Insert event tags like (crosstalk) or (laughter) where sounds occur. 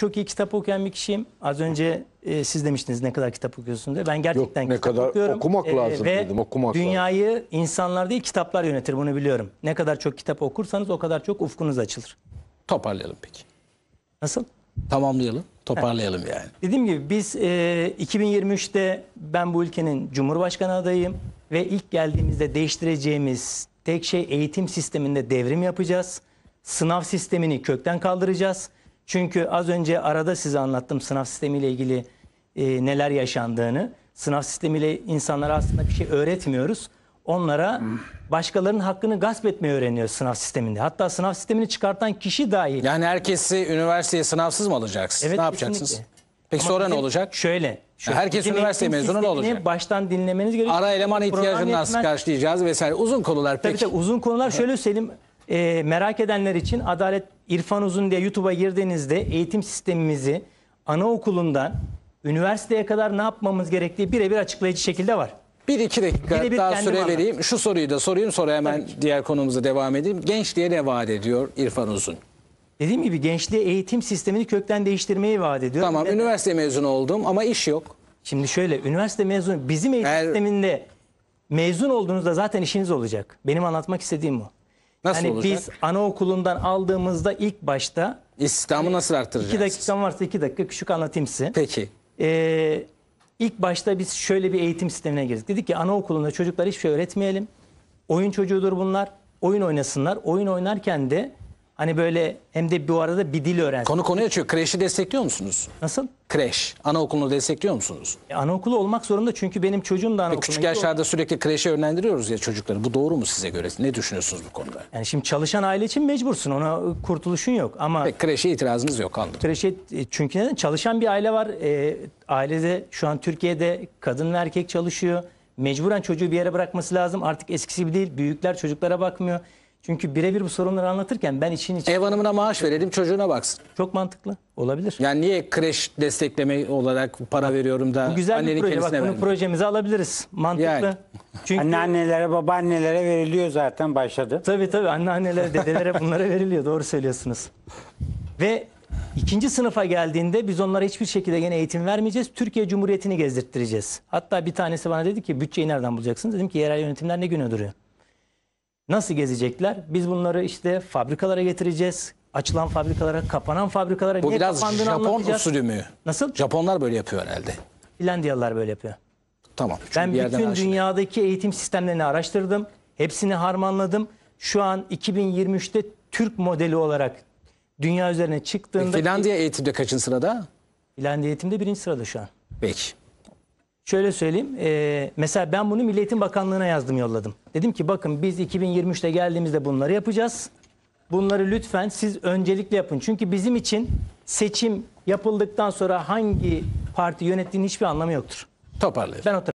çok iyi kitap okuyan bir kişiyim. Az önce e, siz demiştiniz ne kadar kitap okuyorsun diye. Ben gerçekten Yok, ne kitap kadar okuyorum. okumak E, lazım ve dedim. Okumak dünyayı insanlar değil kitaplar yönetir bunu biliyorum. Ne kadar çok kitap okursanız o kadar çok ufkunuz açılır. Toparlayalım peki. Nasıl? Tamamlayalım, toparlayalım yani. Dediğim gibi biz e, 2023'te ben bu ülkenin Cumhurbaşkanı adayıyım ve ilk geldiğimizde değiştireceğimiz tek şey eğitim sisteminde devrim yapacağız. Sınav sistemini kökten kaldıracağız. Çünkü az önce arada size anlattım sınav sistemiyle ilgili e, neler yaşandığını. Sınav sistemiyle insanlara aslında bir şey öğretmiyoruz. Onlara başkalarının hakkını gasp etmeyi öğreniyor sınav sisteminde. Hatta sınav sistemini çıkartan kişi dahi. Yani herkesi üniversiteye sınavsız mı alacaksınız? Evet, ne yapacaksınız? Kesinlikle. Peki Ama sonra ne olacak? Şöyle. şöyle Herkes üniversite mezunu ne olacak? Baştan dinlemeniz gerekiyor. Ara eleman ihtiyacını nasıl karşılayacağız vesaire. Uzun konular peki. tabii uzun konular (laughs) şöyle Selim e, merak edenler için Adalet İrfan Uzun diye YouTube'a girdiğinizde eğitim sistemimizi anaokulundan üniversiteye kadar ne yapmamız gerektiği birebir açıklayıcı şekilde var. Bir iki dakika bir daha süre anlat. vereyim. Şu soruyu da sorayım sonra hemen diğer konumuza devam edeyim. Gençliğe ne vaat ediyor İrfan Uzun? Dediğim gibi gençliğe eğitim sistemini kökten değiştirmeyi vaat ediyor. Tamam Ve- üniversite mezunu oldum ama iş yok. Şimdi şöyle üniversite mezunu bizim eğitim Eğer- sisteminde mezun olduğunuzda zaten işiniz olacak. Benim anlatmak istediğim bu. Nasıl hani olacak? Biz anaokulundan aldığımızda ilk başta... İstihdamı e, nasıl artıracağız? İki dakikam varsa iki dakika küçük anlatayım size. Peki. Ee, ilk başta biz şöyle bir eğitim sistemine girdik. Dedik ki anaokulunda çocuklar hiçbir şey öğretmeyelim. Oyun çocuğudur bunlar. Oyun oynasınlar. Oyun oynarken de hani böyle hem de bu arada bir dil öğrensin. Konu konuya açıyor. Kreşi destekliyor musunuz? Nasıl? kreş, anaokulunu destekliyor musunuz? E, Anaokulu olmak zorunda çünkü benim çocuğum da anaokuluna Küçük gidiyor. yaşlarda sürekli kreşe yönlendiriyoruz ya çocukları. Bu doğru mu size göre? Ne düşünüyorsunuz bu konuda? Yani şimdi çalışan aile için mecbursun. Ona kurtuluşun yok ama Peki, kreşe itirazınız yok anladım. kreşe e, çünkü neden? çalışan bir aile var. E, ailede şu an Türkiye'de kadın ve erkek çalışıyor. Mecburen çocuğu bir yere bırakması lazım. Artık eskisi gibi değil. Büyükler çocuklara bakmıyor. Çünkü birebir bu sorunları anlatırken ben için için... Ev hanımına maaş verelim çocuğuna baksın. Çok mantıklı. Olabilir. Yani niye kreş destekleme olarak para veriyorum da Bu güzel bir proje. Bak bunu projemize alabiliriz. Mantıklı. Yani. Çünkü Anneannelere, babaannelere veriliyor zaten başladı. Tabii tabii anneannelere, dedelere bunlara veriliyor. Doğru söylüyorsunuz. Ve ikinci sınıfa geldiğinde biz onlara hiçbir şekilde gene eğitim vermeyeceğiz. Türkiye Cumhuriyeti'ni gezdirttireceğiz. Hatta bir tanesi bana dedi ki bütçeyi nereden bulacaksınız? Dedim ki yerel yönetimler ne güne duruyor? Nasıl gezecekler? Biz bunları işte fabrikalara getireceğiz. Açılan fabrikalara, kapanan fabrikalara Bu niye biraz kapandığını Japon usulü mü? Nasıl? Japonlar böyle yapıyor herhalde. Finlandiyalılar böyle yapıyor. Tamam. ben bir bütün araştırdım. dünyadaki eğitim sistemlerini araştırdım. Hepsini harmanladım. Şu an 2023'te Türk modeli olarak dünya üzerine çıktığında... E, Finlandiya eğitimde kaçın sırada? Finlandiya eğitimde birinci sırada şu an. Peki. Şöyle söyleyeyim. E, mesela ben bunu Milli Bakanlığı'na yazdım yolladım. Dedim ki bakın biz 2023'te geldiğimizde bunları yapacağız. Bunları lütfen siz öncelikle yapın. Çünkü bizim için seçim yapıldıktan sonra hangi parti yönettiğinin hiçbir anlamı yoktur. Toparlayalım. Ben o